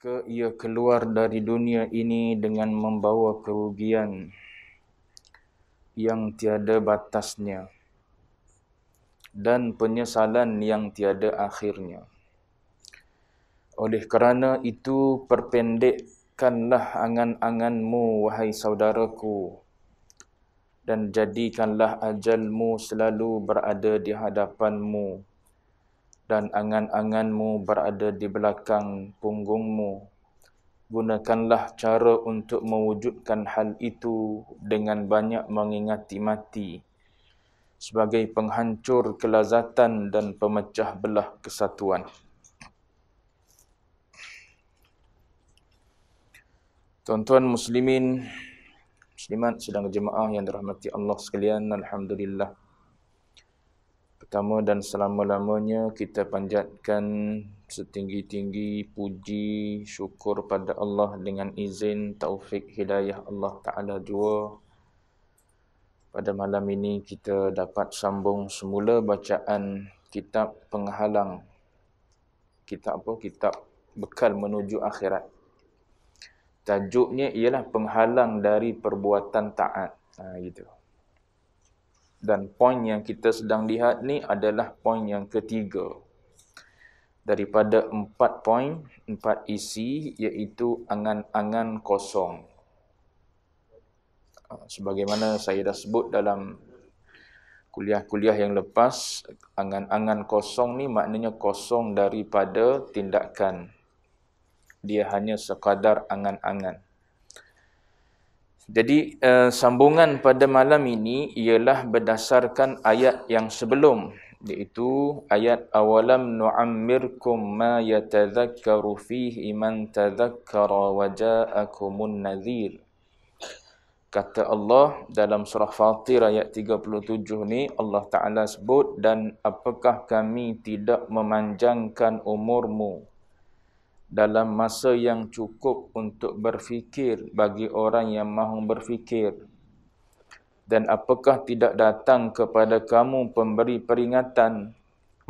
maka ia keluar dari dunia ini dengan membawa kerugian yang tiada batasnya dan penyesalan yang tiada akhirnya. Oleh kerana itu, perpendekkanlah angan-anganmu, wahai saudaraku, dan jadikanlah ajalmu selalu berada di hadapanmu dan angan-anganmu berada di belakang punggungmu. Gunakanlah cara untuk mewujudkan hal itu dengan banyak mengingati mati sebagai penghancur kelazatan dan pemecah belah kesatuan. Tuan-tuan muslimin, muslimat sedang jemaah yang dirahmati Allah sekalian, alhamdulillah pertama dan selama-lamanya kita panjatkan setinggi-tinggi puji syukur pada Allah dengan izin taufik hidayah Allah Ta'ala dua. Pada malam ini kita dapat sambung semula bacaan kitab penghalang. Kitab apa? Kitab bekal menuju akhirat. Tajuknya ialah penghalang dari perbuatan taat. Ha, gitu. Dan poin yang kita sedang lihat ni adalah poin yang ketiga. Daripada empat poin, empat isi iaitu angan-angan kosong. Ha, sebagaimana saya dah sebut dalam kuliah-kuliah yang lepas, angan-angan kosong ni maknanya kosong daripada tindakan. Dia hanya sekadar angan-angan. Jadi uh, sambungan pada malam ini ialah berdasarkan ayat yang sebelum iaitu ayat awalam nu'ammirkum ma yatadhakkaru fihi man tadhakkara wa ja'akumun nadhir. Kata Allah dalam surah Fatir ayat 37 ni Allah Taala sebut dan apakah kami tidak memanjangkan umurmu dalam masa yang cukup untuk berfikir bagi orang yang mahu berfikir dan apakah tidak datang kepada kamu pemberi peringatan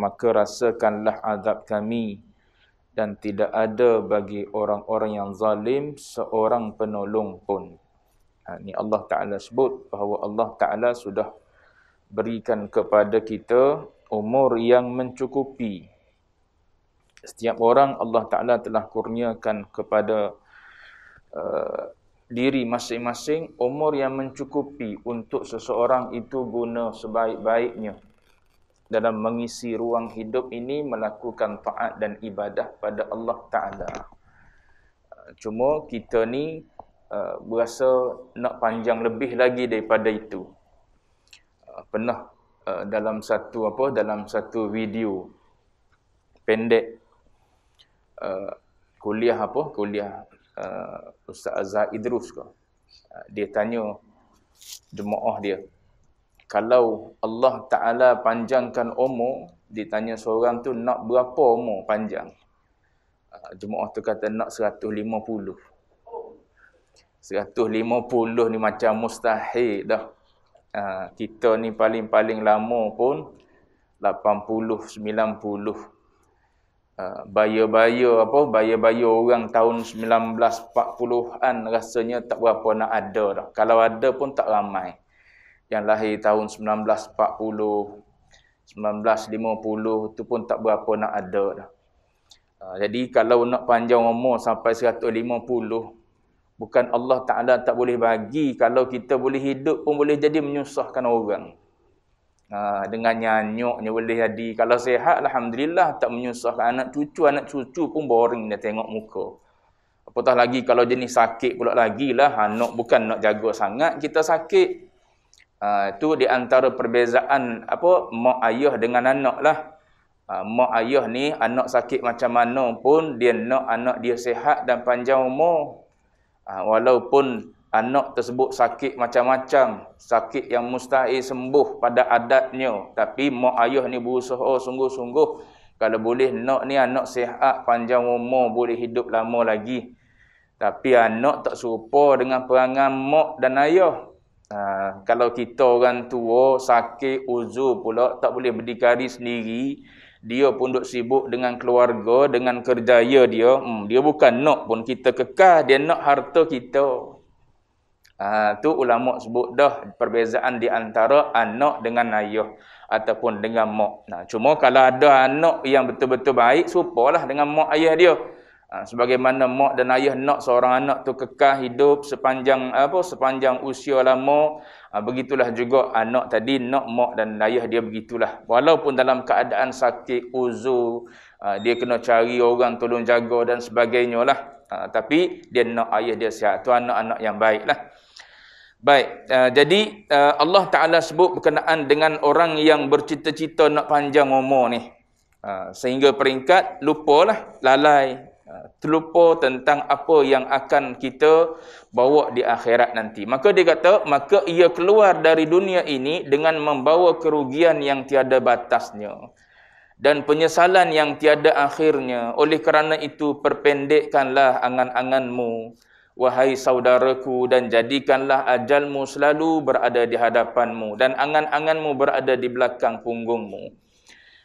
maka rasakanlah azab kami dan tidak ada bagi orang-orang yang zalim seorang penolong pun ha, ini Allah Ta'ala sebut bahawa Allah Ta'ala sudah berikan kepada kita umur yang mencukupi setiap orang Allah Ta'ala telah kurniakan kepada uh, diri masing-masing umur yang mencukupi untuk seseorang itu guna sebaik-baiknya dalam mengisi ruang hidup ini melakukan taat dan ibadah pada Allah Ta'ala. Cuma kita ni uh, berasa nak panjang lebih lagi daripada itu. Uh, pernah uh, dalam satu apa dalam satu video pendek Uh, kuliah apa kuliah uh, Ustaz Azhar Idrus ke uh, dia tanya jemaah dia kalau Allah Taala panjangkan umur ditanya seorang tu nak berapa umur panjang uh, jemaah tu kata nak 150 150 ni macam mustahil dah kita ni paling-paling lama pun 80 90 Ha, bayar-bayar apa bayar-bayar orang tahun 1940-an rasanya tak berapa nak ada dah. Kalau ada pun tak ramai. Yang lahir tahun 1940, 1950 tu pun tak berapa nak ada dah. Ha, jadi kalau nak panjang umur sampai 150 bukan Allah Taala tak boleh bagi kalau kita boleh hidup pun boleh jadi menyusahkan orang. Ah, dengan nyanyuk nyeleh hadi kalau sihat alhamdulillah tak menyusahkan anak cucu anak cucu pun boring dia tengok muka apatah lagi kalau jenis sakit pula lagilah anak ah, bukan nak jaga sangat kita sakit itu ah, uh, di antara perbezaan apa mak ayah dengan anak lah uh, mak ayah ni anak sakit macam mana pun dia nak anak dia sehat dan panjang umur uh, walaupun anak tersebut sakit macam-macam sakit yang mustahil sembuh pada adatnya tapi mak ayah ni berusaha sungguh-sungguh kalau boleh nak ni anak sihat panjang umur boleh hidup lama lagi tapi anak tak serupa dengan perangai mak dan ayah ha, kalau kita orang tua sakit uzur pula tak boleh berdikari sendiri dia pun duk sibuk dengan keluarga dengan kerjaya dia hmm, dia bukan nak pun kita kekal dia nak harta kita Ah ha, tu ulama sebut dah perbezaan di antara anak dengan ayah ataupun dengan mak. Nah cuma kalau ada anak yang betul-betul baik supalah dengan mak ayah dia. Ha, sebagaimana mak dan ayah nak seorang anak tu kekal hidup sepanjang apa sepanjang usia lama, ha, begitulah juga anak tadi nak mak dan ayah dia begitulah. Walaupun dalam keadaan sakit uzur, ha, dia kena cari orang tolong jaga dan sebagainya lah. Ha, tapi dia nak ayah dia sihat. Tu anak-anak yang baiklah. Baik, uh, jadi uh, Allah Ta'ala sebut berkenaan dengan orang yang bercita-cita nak panjang umur ni. Uh, sehingga peringkat, lupa lah, lalai, uh, terlupa tentang apa yang akan kita bawa di akhirat nanti. Maka dia kata, maka ia keluar dari dunia ini dengan membawa kerugian yang tiada batasnya. Dan penyesalan yang tiada akhirnya. Oleh kerana itu, perpendekkanlah angan-anganmu. Wahai saudaraku dan jadikanlah ajalmu selalu berada di hadapanmu dan angan-anganmu berada di belakang punggungmu.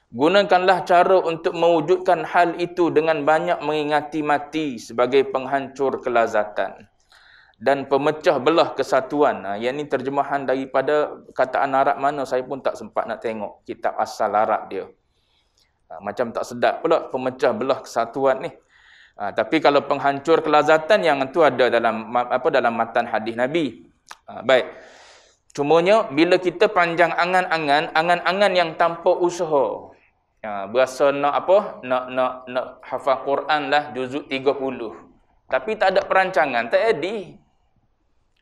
Gunakanlah cara untuk mewujudkan hal itu dengan banyak mengingati mati sebagai penghancur kelazatan dan pemecah belah kesatuan. Ha, ini terjemahan daripada kataan Arab mana saya pun tak sempat nak tengok kitab asal Arab dia. Ha, macam tak sedap pula pemecah belah kesatuan ni. Ha, tapi kalau penghancur kelazatan yang itu ada dalam apa dalam matan hadis Nabi. Ha, baik. Cumanya bila kita panjang angan-angan, angan-angan yang tanpa usaha. Ya, berasa nak apa? Nak nak nak hafal Quran lah juzuk 30. Tapi tak ada perancangan, tak edi.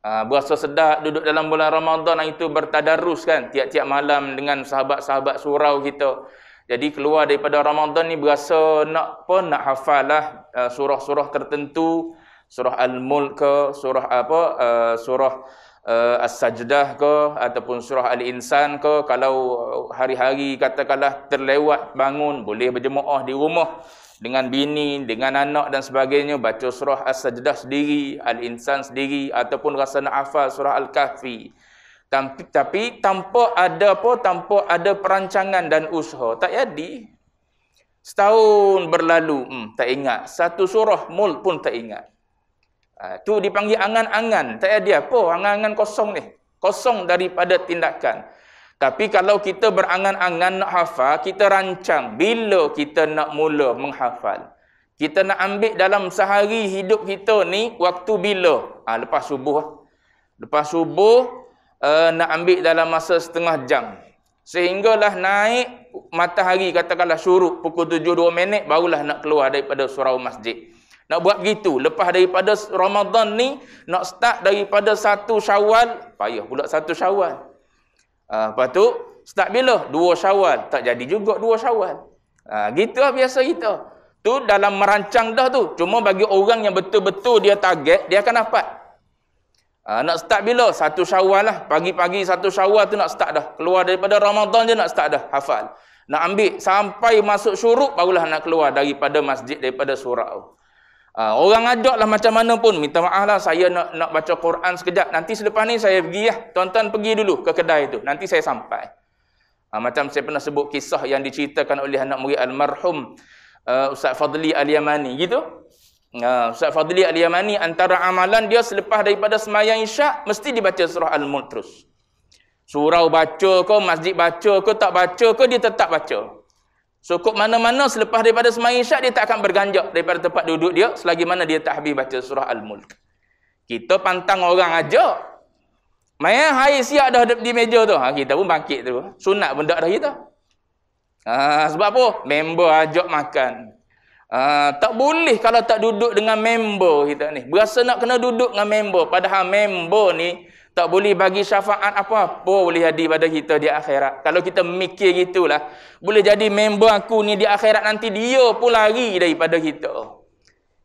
Ha, berasa sedap duduk dalam bulan Ramadan itu bertadarus kan tiap-tiap malam dengan sahabat-sahabat surau kita. Jadi keluar daripada Ramadan ni berasa nak apa nak hafalah uh, surah-surah tertentu, surah Al-Mulk ke, surah apa uh, surah uh, As-Sajdah ke ataupun surah Al-Insan ke kalau hari-hari katakanlah terlewat bangun boleh berjemaah di rumah dengan bini, dengan anak dan sebagainya baca surah As-Sajdah sendiri, Al-Insan sendiri ataupun rasa nak hafal surah Al-Kahfi tapi, tapi tanpa ada apa tanpa ada perancangan dan usaha tak jadi setahun berlalu hmm, tak ingat satu surah mul pun tak ingat ha, tu dipanggil angan-angan tak jadi apa angan-angan kosong ni kosong daripada tindakan tapi kalau kita berangan-angan nak hafal, kita rancang bila kita nak mula menghafal. Kita nak ambil dalam sehari hidup kita ni waktu bila? Ha, lepas subuh. Lah. Lepas subuh, uh, nak ambil dalam masa setengah jam. Sehinggalah naik matahari katakanlah syuruk pukul 7.2 minit barulah nak keluar daripada surau masjid. Nak buat begitu. Lepas daripada Ramadan ni, nak start daripada satu syawal, payah pula satu syawal. Uh, lepas tu, start bila? Dua syawal. Tak jadi juga dua syawal. Uh, ah, gitu lah biasa kita. Tu dalam merancang dah tu. Cuma bagi orang yang betul-betul dia target, dia akan dapat. Uh, nak start bila? Satu syawal lah. Pagi-pagi satu syawal tu nak start dah. Keluar daripada Ramadan je nak start dah hafal. Nak ambil sampai masuk syuruk barulah nak keluar daripada masjid, daripada surau. Uh, ah, orang ajak lah macam mana pun. Minta maaf lah saya nak, nak baca Quran sekejap. Nanti selepas ni saya pergi lah. Tuan-tuan pergi dulu ke kedai tu. Nanti saya sampai. Uh, macam saya pernah sebut kisah yang diceritakan oleh anak murid almarhum uh, Ustaz Fadli Al-Yamani. Gitu? Nah, ha, Ustaz Fadli Al-Yamani antara amalan dia selepas daripada semayang isyak mesti dibaca surah Al-Mulk terus. Surau baca kau masjid baca kau tak baca kau dia tetap baca. So, kok mana-mana selepas daripada semayang isyak, dia tak akan berganjak daripada tempat duduk dia selagi mana dia tak habis baca surah Al-Mulk. Kita pantang orang aja. Maya, hai siap dah di meja tu. Ha, kita pun bangkit tu. Sunat benda dah kita. Ha, sebab apa? Member ajak makan. Ha, tak boleh kalau tak duduk dengan member kita ni. Berasa nak kena duduk dengan member. Padahal member ni tak boleh bagi syafaat apa-apa boleh jadi pada kita di akhirat. Kalau kita mikir gitulah, boleh jadi member aku ni di akhirat nanti dia pun lari daripada kita.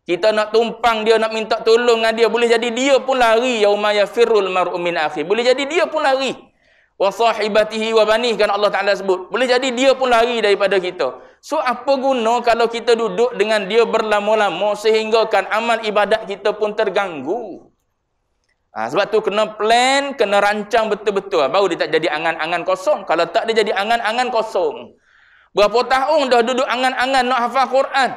Kita nak tumpang dia, nak minta tolong dengan dia, boleh jadi dia pun lari. Yaumaya firul mar'u akhir. Boleh jadi dia pun lari. Wa sahibatihi wa banih kan Allah Taala sebut. Boleh jadi dia pun lari daripada kita. So apa guna kalau kita duduk dengan dia berlama-lama sehinggakan amal ibadat kita pun terganggu. Ha, sebab tu kena plan, kena rancang betul-betul. Baru dia tak jadi angan-angan kosong. Kalau tak dia jadi angan-angan kosong. Berapa tahun dah duduk angan-angan nak hafal Quran?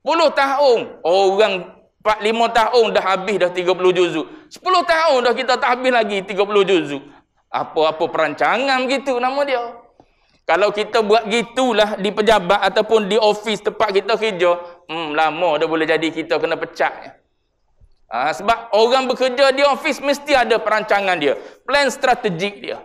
Puluh tahun. Oh, Orang 4-5 tahun dah habis dah 30 juzuk. 10 tahun dah kita tak habis lagi 30 juzuk. Apa-apa perancangan gitu nama dia. Kalau kita buat gitulah di pejabat ataupun di office tempat kita kerja, hmm, lama dah boleh jadi kita kena pecat. Ha, sebab orang bekerja di office mesti ada perancangan dia. Plan strategik dia.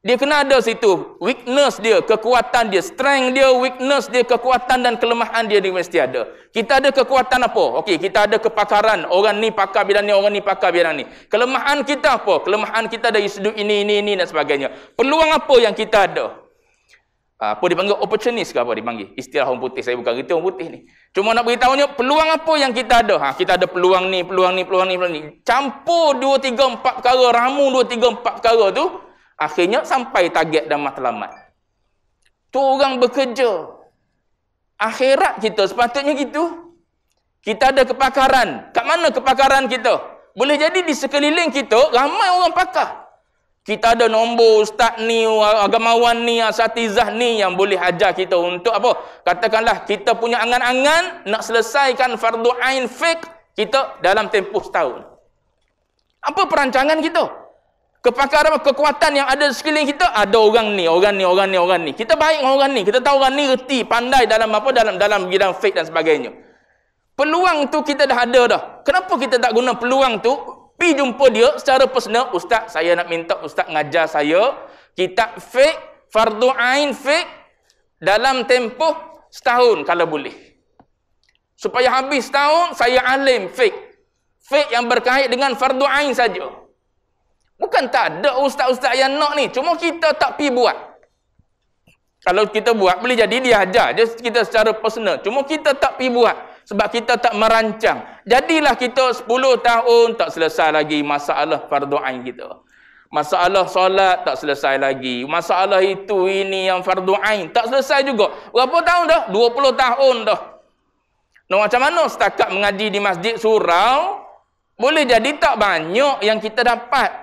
Dia kena ada situ. Weakness dia, kekuatan dia. Strength dia, weakness dia, kekuatan dan kelemahan dia, dia mesti ada. Kita ada kekuatan apa? Okey, kita ada kepakaran. Orang ni pakar bidang ni, orang ni pakar bidang ni. Kelemahan kita apa? Kelemahan kita dari sudut ini, ini, ini dan sebagainya. Peluang apa yang kita ada? Ah, apa dipanggil opportunist ke apa dipanggil istilah orang putih saya bukan kata orang putih ni cuma nak beritahu ni peluang apa yang kita ada ha, kita ada peluang ni peluang ni peluang ni peluang ni campur dua tiga empat perkara ramu dua tiga empat perkara tu akhirnya sampai target dan matlamat tu orang bekerja akhirat kita sepatutnya gitu kita ada kepakaran kat mana kepakaran kita boleh jadi di sekeliling kita ramai orang pakar kita ada nombor ustaz ni, agamawan ni, asatizah ni yang boleh ajar kita untuk apa? Katakanlah kita punya angan-angan nak selesaikan fardu ain fiqh kita dalam tempoh setahun. Apa perancangan kita? Kepakaran kekuatan yang ada di sekeliling kita ada orang ni, orang ni, orang ni, orang ni. Kita baik dengan orang ni. Kita tahu orang ni reti, pandai dalam apa dalam dalam bidang fiqh dan sebagainya. Peluang tu kita dah ada dah. Kenapa kita tak guna peluang tu pi jumpa dia secara personal ustaz saya nak minta ustaz ngajar saya kitab fiqh fardu ain fiqh dalam tempoh setahun kalau boleh supaya habis setahun saya alim fiqh fiqh yang berkait dengan fardu ain saja bukan tak ada ustaz-ustaz yang nak ni cuma kita tak pi buat kalau kita buat boleh jadi dia ajar dia kita secara personal cuma kita tak pi buat sebab kita tak merancang jadilah kita 10 tahun tak selesai lagi masalah fardu ain kita. Masalah solat tak selesai lagi. Masalah itu ini yang fardu ain tak selesai juga. Berapa tahun dah? 20 tahun dah. Nah, macam mana setakat mengaji di masjid surau boleh jadi tak banyak yang kita dapat.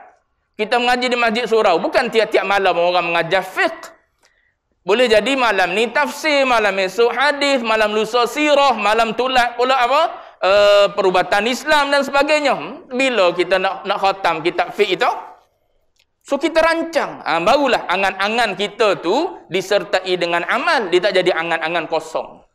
Kita mengaji di masjid surau bukan tiap-tiap malam orang mengajar fiqh. Boleh jadi malam ni tafsir, malam esok hadis, malam lusa sirah, malam tulat pula apa? uh, perubatan Islam dan sebagainya. Hmm, bila kita nak nak khatam kitab fiqh itu? So kita rancang. Ha, barulah angan-angan kita tu disertai dengan amal. Dia tak jadi angan-angan kosong.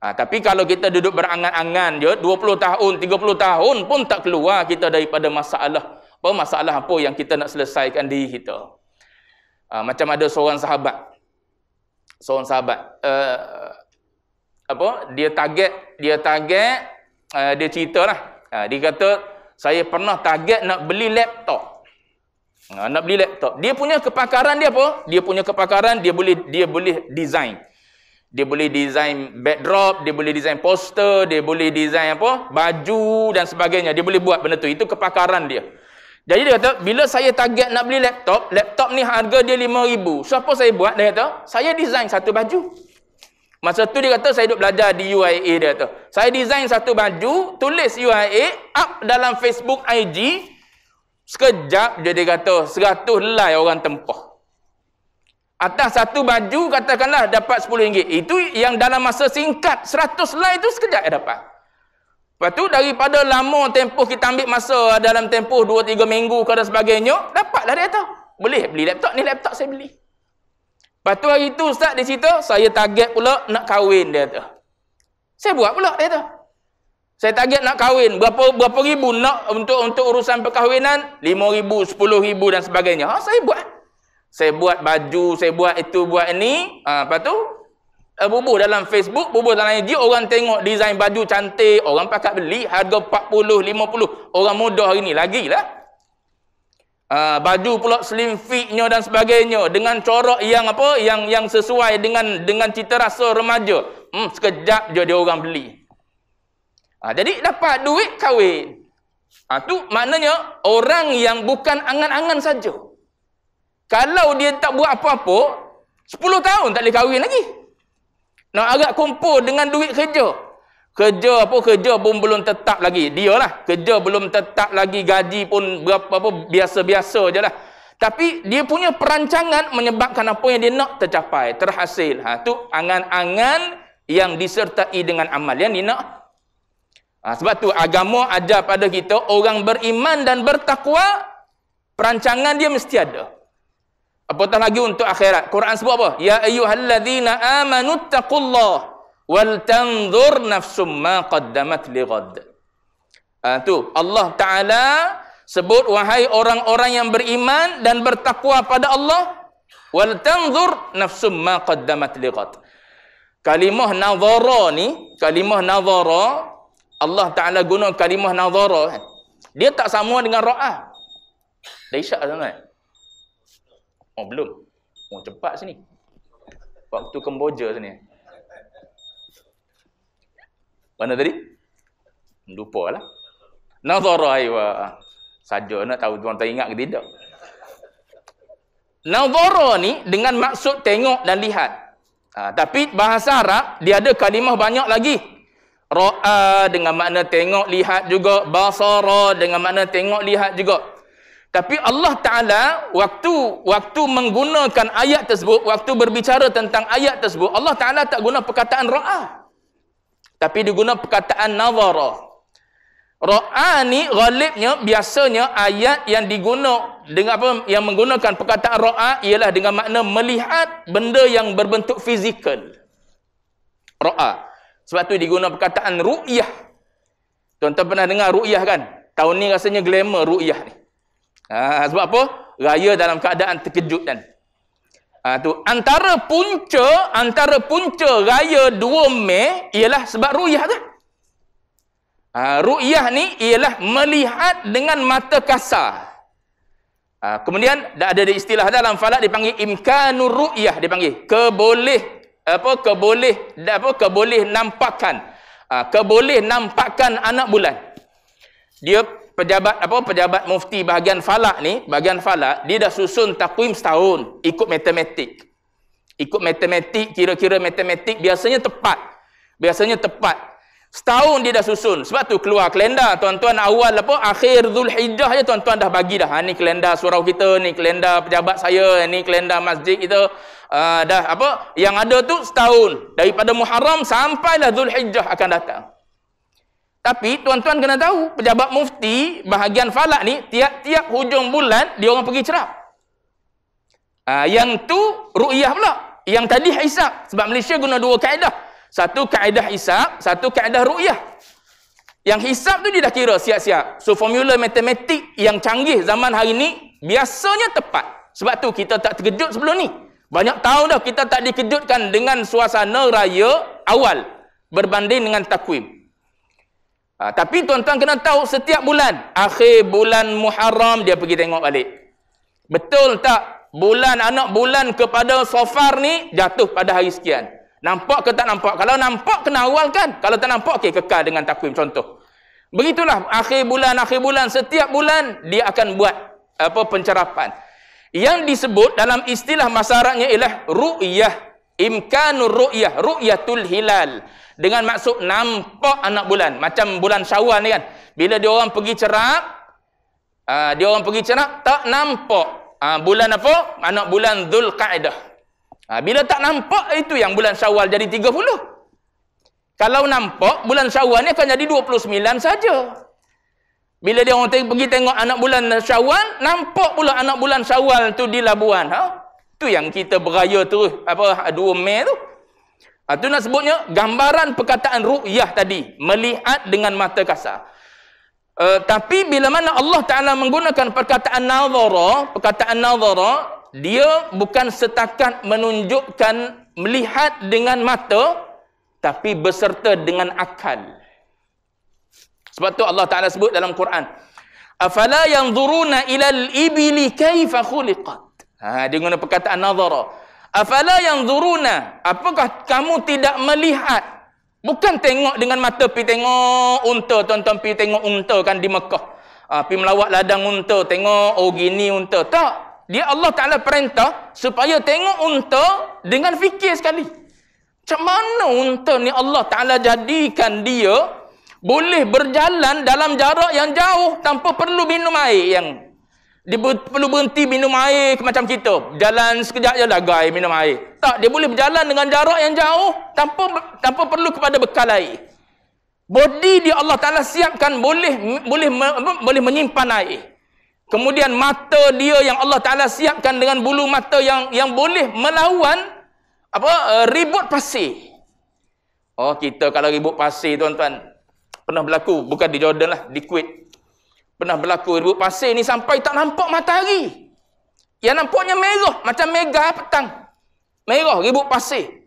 Ha, tapi kalau kita duduk berangan-angan je, 20 tahun, 30 tahun pun tak keluar kita daripada masalah. Apa masalah apa yang kita nak selesaikan diri kita. Ha, macam ada seorang sahabat. Seorang sahabat. Uh, apa? Dia target dia target uh, dia ceritalah. lah. uh, dia kata saya pernah target nak beli laptop. Uh, nak beli laptop. Dia punya kepakaran dia apa? Dia punya kepakaran dia boleh dia boleh design. Dia boleh design backdrop, dia boleh design poster, dia boleh design apa? baju dan sebagainya. Dia boleh buat benda tu. Itu kepakaran dia. Jadi dia kata, bila saya target nak beli laptop, laptop ni harga dia RM5,000. So saya buat? Dia kata, saya design satu baju. Masa tu dia kata saya duk belajar di UIA dia tu. Saya design satu baju, tulis UIA up dalam Facebook IG. Sekejap dia kata 100 like orang tempah. Atas satu baju katakanlah dapat rm ringgit Itu yang dalam masa singkat 100 like tu sekejap dia dapat. Lepas tu daripada lama tempoh kita ambil masa dalam tempoh 2 3 minggu ke dan sebagainya, dapatlah dia tu. Boleh beli laptop ni laptop saya beli. Lepas tu hari tu ustaz dia cerita, saya target pula nak kahwin dia tu. Saya buat pula dia tu. Saya target nak kahwin. Berapa berapa ribu nak untuk untuk urusan perkahwinan? lima ribu, sepuluh ribu dan sebagainya. Ha, saya buat. Saya buat baju, saya buat itu, buat ini. Ha, lepas tu, uh, eh, bubuh dalam Facebook, bubuh dalam IG. Orang tengok design baju cantik. Orang pakat beli harga 40, 50. Orang muda hari ni lagi lah. Uh, baju pula slim fitnya dan sebagainya dengan corak yang apa yang yang sesuai dengan dengan cita rasa remaja hmm, sekejap je dia orang beli uh, jadi dapat duit kahwin uh, tu maknanya orang yang bukan angan-angan saja kalau dia tak buat apa-apa 10 tahun tak boleh kahwin lagi nak agak kumpul dengan duit kerja kerja apa kerja pun belum tetap lagi dia lah kerja belum tetap lagi gaji pun berapa apa biasa-biasa lah. tapi dia punya perancangan menyebabkan apa yang dia nak tercapai terhasil ha tu angan-angan yang disertai dengan amal yang dia nak ha, sebab tu agama ajar pada kita orang beriman dan bertakwa perancangan dia mesti ada apatah lagi untuk akhirat Quran sebut apa ya ayyuhallazina amanuttaqullaha wal tanzur nafsum ma qaddamat lighad ah tu Allah taala sebut wahai orang-orang yang beriman dan bertakwa pada Allah wal tanzur nafsum ma qaddamat lighad kalimah nazara ni kalimah nazara Allah taala guna kalimah nazara kan? dia tak sama dengan ra'ah dah isyak dah kan oh belum oh cepat sini waktu kemboja sini mana tadi? Lupa lah. Nazara aywa. Saja nak tahu tuan tak ingat ke tidak. Nazara ni dengan maksud tengok dan lihat. Ha, tapi bahasa Arab dia ada kalimah banyak lagi. Ra'a dengan makna tengok lihat juga. Basara dengan makna tengok lihat juga. Tapi Allah Ta'ala waktu waktu menggunakan ayat tersebut, waktu berbicara tentang ayat tersebut, Allah Ta'ala tak guna perkataan ra'ah. Tapi diguna perkataan nazara. Ra'ani ghalibnya biasanya ayat yang diguna dengan apa yang menggunakan perkataan ra'a ialah dengan makna melihat benda yang berbentuk fizikal. Ra'a. Sebab tu diguna perkataan ru'yah. Tuan-tuan pernah dengar ru'yah kan? Tahun ni rasanya glamour ru'yah ni. Ha, sebab apa? Raya dalam keadaan terkejut kan. Uh, tu antara punca antara punca raya 2 Mei ialah sebab ruiah tu. Uh, ruyah ni ialah melihat dengan mata kasar. Uh, kemudian dah ada istilah dalam falak dipanggil imkanur ruiah dipanggil keboleh apa keboleh apa keboleh nampakan uh, keboleh nampakan anak bulan. Dia pejabat apa pejabat mufti bahagian falak ni, bahagian falak dia dah susun takwim setahun ikut matematik. Ikut matematik, kira-kira matematik biasanya tepat. Biasanya tepat. Setahun dia dah susun. Sebab tu keluar kelenda tuan-tuan awal apa akhir Zulhijah je tuan-tuan dah bagi dah. Ha ni kelenda surau kita, ni kelenda pejabat saya, ni kelenda masjid kita. Uh, dah apa yang ada tu setahun daripada Muharram sampailah Zulhijjah akan datang. Tapi tuan-tuan kena tahu, pejabat mufti bahagian falak ni tiap-tiap hujung bulan dia orang pergi cerap. Uh, ah, yang tu ruyah, pula. Yang tadi hisab sebab Malaysia guna dua kaedah. Satu kaedah hisab, satu kaedah ruyah. Yang hisab tu dia dah kira siap-siap. So formula matematik yang canggih zaman hari ni biasanya tepat. Sebab tu kita tak terkejut sebelum ni. Banyak tahun dah kita tak dikejutkan dengan suasana raya awal berbanding dengan takwim. Ha, tapi tuan-tuan kena tahu setiap bulan. Akhir bulan Muharram dia pergi tengok balik. Betul tak? Bulan anak bulan kepada Sofar ni jatuh pada hari sekian. Nampak ke tak nampak? Kalau nampak kena awal kan Kalau tak nampak, okey kekal dengan takwim contoh. Begitulah akhir bulan, akhir bulan. Setiap bulan dia akan buat apa pencerapan. Yang disebut dalam istilah masyarakatnya ialah ru'yah imkanur ru'yah ru'yatul hilal dengan maksud nampak anak bulan macam bulan syawal ni kan bila dia orang pergi cerap uh, ah, dia orang pergi cerap tak nampak uh, bulan apa anak bulan zulqaidah uh, ah, bila tak nampak itu yang bulan syawal jadi 30 kalau nampak bulan syawal ni akan jadi 29 saja bila dia orang pergi tengok anak bulan syawal nampak pula anak bulan syawal tu di labuan ha huh? Tu yang kita beraya terus apa 2 Mei tu. Ah tu nak sebutnya gambaran perkataan ru'yah tadi, melihat dengan mata kasar. Uh, tapi bila mana Allah Taala menggunakan perkataan nazara, perkataan nazara, dia bukan setakat menunjukkan melihat dengan mata tapi berserta dengan akal. Sebab tu Allah Taala sebut dalam Quran, afala yanzuruna ila al ibli kaifa khuliqat? Ha, dia guna perkataan nazara. Afala yang zuruna. Apakah kamu tidak melihat? Bukan tengok dengan mata pergi tengok unta. Tuan-tuan pergi tengok unta kan di Mekah. Ha, pergi melawat ladang unta. Tengok, oh gini unta. Tak. Dia Allah Ta'ala perintah supaya tengok unta dengan fikir sekali. Macam mana unta ni Allah Ta'ala jadikan dia boleh berjalan dalam jarak yang jauh tanpa perlu minum air yang dia ber, perlu berhenti minum air macam kita. Jalan sekejap je lah gai minum air. Tak, dia boleh berjalan dengan jarak yang jauh tanpa tanpa perlu kepada bekal air. Body dia Allah Taala siapkan boleh boleh boleh menyimpan air. Kemudian mata dia yang Allah Taala siapkan dengan bulu mata yang yang boleh melawan apa eh, ribut pasir. Oh, kita kalau ribut pasir tuan-tuan pernah berlaku bukan di Jordan lah, di Kuwait. Pernah berlaku rebut pasir ni sampai tak nampak matahari. Yang nampaknya merah macam mega petang. Merah rebut pasir.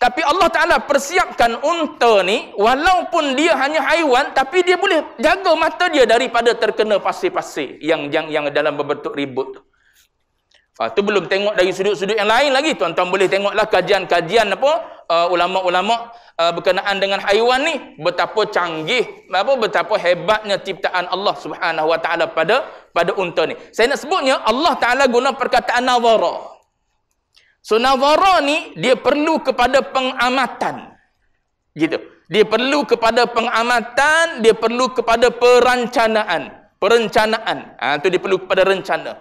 Tapi Allah Ta'ala persiapkan unta ni walaupun dia hanya haiwan tapi dia boleh jaga mata dia daripada terkena pasir-pasir yang, yang yang dalam berbentuk ribut tu. Ha, tu belum tengok dari sudut-sudut yang lain lagi. Tuan-tuan boleh tengoklah kajian-kajian apa ah, ulama-ulama uh, uh, berkenaan dengan haiwan ni betapa canggih apa betapa hebatnya ciptaan Allah Subhanahu Wa Taala pada pada unta ni. Saya nak sebutnya Allah Taala guna perkataan nazara. So nazara ni dia perlu kepada pengamatan. Gitu. Dia perlu kepada pengamatan, dia perlu kepada perancanaan, perencanaan. Ah ha, tu dia perlu kepada rencana.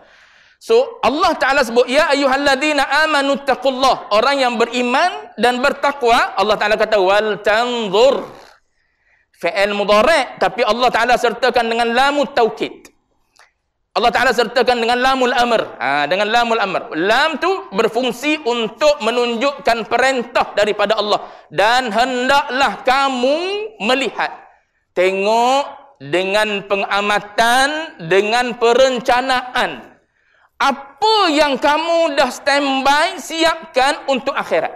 So Allah Taala sebut ya ayuhan ladina amanu taqullah orang yang beriman dan bertakwa Allah Taala kata wal tanzur fi'il mudhari' tapi Allah Taala sertakan dengan lamut taukid Allah Taala sertakan dengan lamul amr ha, dengan lamul amr lam tu berfungsi untuk menunjukkan perintah daripada Allah dan hendaklah kamu melihat tengok dengan pengamatan dengan perencanaan apa yang kamu dah standby siapkan untuk akhirat.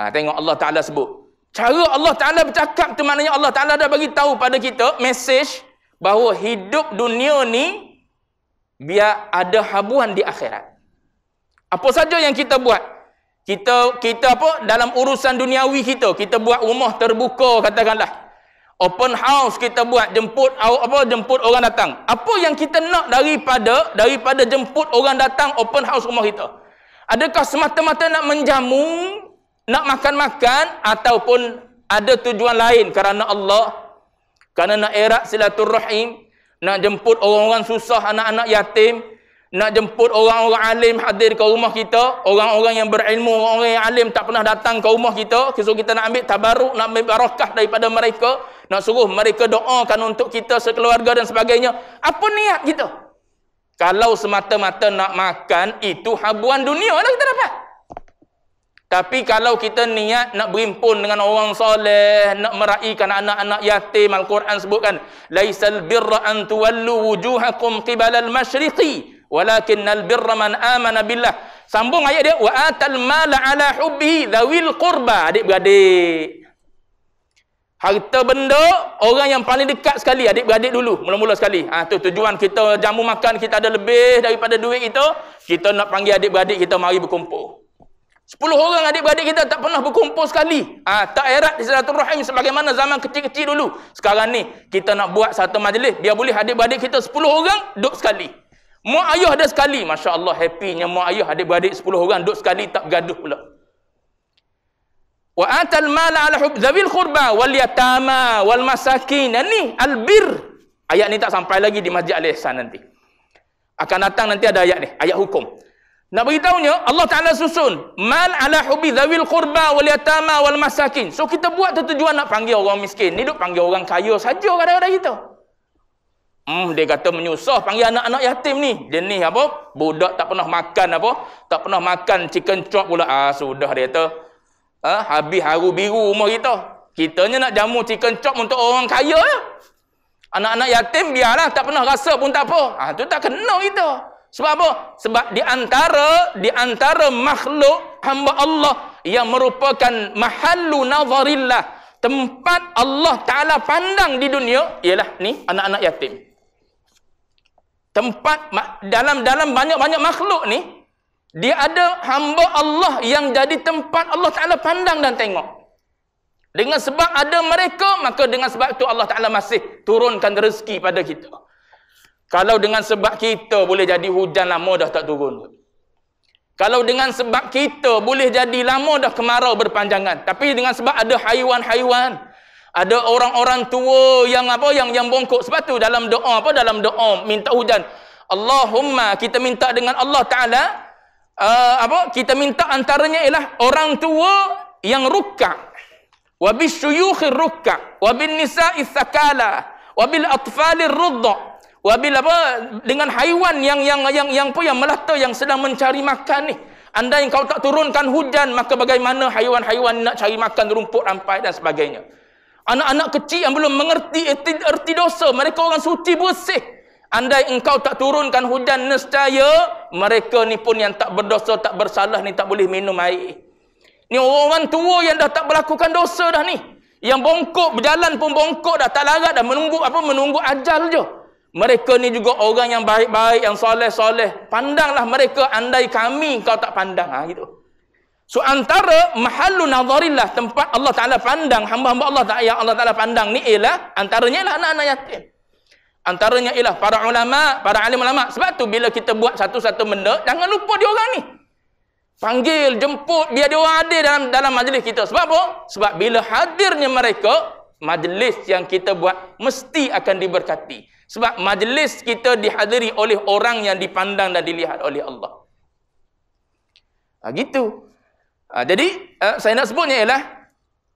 Ha, tengok Allah Taala sebut. Cara Allah Taala bercakap tu maknanya Allah Taala dah bagi tahu pada kita message bahawa hidup dunia ni biar ada habuan di akhirat. Apa saja yang kita buat? Kita kita apa dalam urusan duniawi kita, kita buat rumah terbuka katakanlah open house kita buat jemput apa jemput orang datang apa yang kita nak daripada daripada jemput orang datang open house rumah kita adakah semata-mata nak menjamu nak makan-makan ataupun ada tujuan lain kerana Allah kerana nak erat silaturrahim nak jemput orang-orang susah anak-anak yatim nak jemput orang-orang alim hadir ke rumah kita orang-orang yang berilmu orang-orang yang alim tak pernah datang ke rumah kita so kita nak ambil tabaruk nak ambil barakah daripada mereka nak suruh mereka doakan untuk kita sekeluarga dan sebagainya apa niat kita kalau semata-mata nak makan itu habuan dunia lah kita dapat tapi kalau kita niat nak berimpun dengan orang soleh, nak meraihkan anak-anak yatim, Al-Quran sebutkan, laisal birra an tuwallu wujuhakum qibala al-masyriqi walakin al-birra man amana billah. Sambung ayat dia, wa atal mala ala hubbi dawil qurba. Adik beradik. Harta benda, orang yang paling dekat sekali, adik-beradik dulu, mula-mula sekali. Ha, tu tujuan kita jamu makan, kita ada lebih daripada duit kita, kita nak panggil adik-beradik kita mari berkumpul. Sepuluh orang adik-beradik kita tak pernah berkumpul sekali. Ha, tak erat di Salatul Rahim sebagaimana zaman kecil-kecil dulu. Sekarang ni, kita nak buat satu majlis, dia boleh adik-beradik kita sepuluh orang duduk sekali. Mu ayuh ada sekali, masya-Allah happynya mu ayuh adik-beradik sepuluh orang duduk sekali tak bergaduh pula wa atal mala ala hub zabil khurba wal yatama wal masakin ni bir. ayat ni tak sampai lagi di masjid al ihsan nanti akan datang nanti ada ayat ni ayat hukum nak beritahunya Allah Taala susun mal ala hubi zawil qurba wal yatama wal masakin. So kita buat tu tujuan nak panggil orang miskin. Ni duk panggil orang kaya saja kadang-kadang kita. Hmm dia kata menyusah panggil anak-anak yatim ni. Dia ni apa? Budak tak pernah makan apa? Tak pernah makan chicken chop pula. Ah sudah dia kata ha, habis haru biru rumah kita. Kitanya nak jamu chicken chop untuk orang kaya. Anak-anak yatim biarlah tak pernah rasa pun tak apa. Ha, itu tak kena kita. Sebab apa? Sebab di antara di antara makhluk hamba Allah yang merupakan mahallu nazarillah, tempat Allah Taala pandang di dunia ialah ni anak-anak yatim. Tempat dalam dalam banyak-banyak makhluk ni dia ada hamba Allah yang jadi tempat Allah Ta'ala pandang dan tengok. Dengan sebab ada mereka, maka dengan sebab itu Allah Ta'ala masih turunkan rezeki pada kita. Kalau dengan sebab kita boleh jadi hujan lama dah tak turun. Kalau dengan sebab kita boleh jadi lama dah kemarau berpanjangan. Tapi dengan sebab ada haiwan-haiwan. Ada orang-orang tua yang apa yang yang bongkok sebab tu dalam doa apa dalam doa minta hujan. Allahumma kita minta dengan Allah Taala uh, apa kita minta antaranya ialah orang tua yang rukak wa bisyuyukh rukak wa bin nisa'i thakala wa bil atfali rudda wa bil apa dengan haiwan yang yang yang yang apa yang melata yang sedang mencari makan ni anda yang kau tak turunkan hujan maka bagaimana haiwan-haiwan nak cari makan rumput rampai dan sebagainya anak-anak kecil yang belum mengerti erti, erti dosa mereka orang suci bersih andai engkau tak turunkan hujan nescaya mereka ni pun yang tak berdosa tak bersalah ni tak boleh minum air ni orang-orang tua yang dah tak melakukan dosa dah ni yang bongkok berjalan pun bongkok dah tak larat dah menunggu apa menunggu ajal je mereka ni juga orang yang baik-baik yang soleh-soleh pandanglah mereka andai kami kau tak pandang ha gitu so antara mahallu nazarillah tempat Allah Taala pandang hamba-hamba Allah tak yang Allah Taala pandang ni ialah antaranya ialah anak-anak yatim antaranya ialah para ulama, para alim ulama. Sebab tu bila kita buat satu-satu benda, jangan lupa dia orang ni. Panggil, jemput biar dia orang ada dalam dalam majlis kita. Sebab apa? Sebab bila hadirnya mereka, majlis yang kita buat mesti akan diberkati. Sebab majlis kita dihadiri oleh orang yang dipandang dan dilihat oleh Allah. Ah ha, gitu. Ha, jadi uh, saya nak sebutnya ialah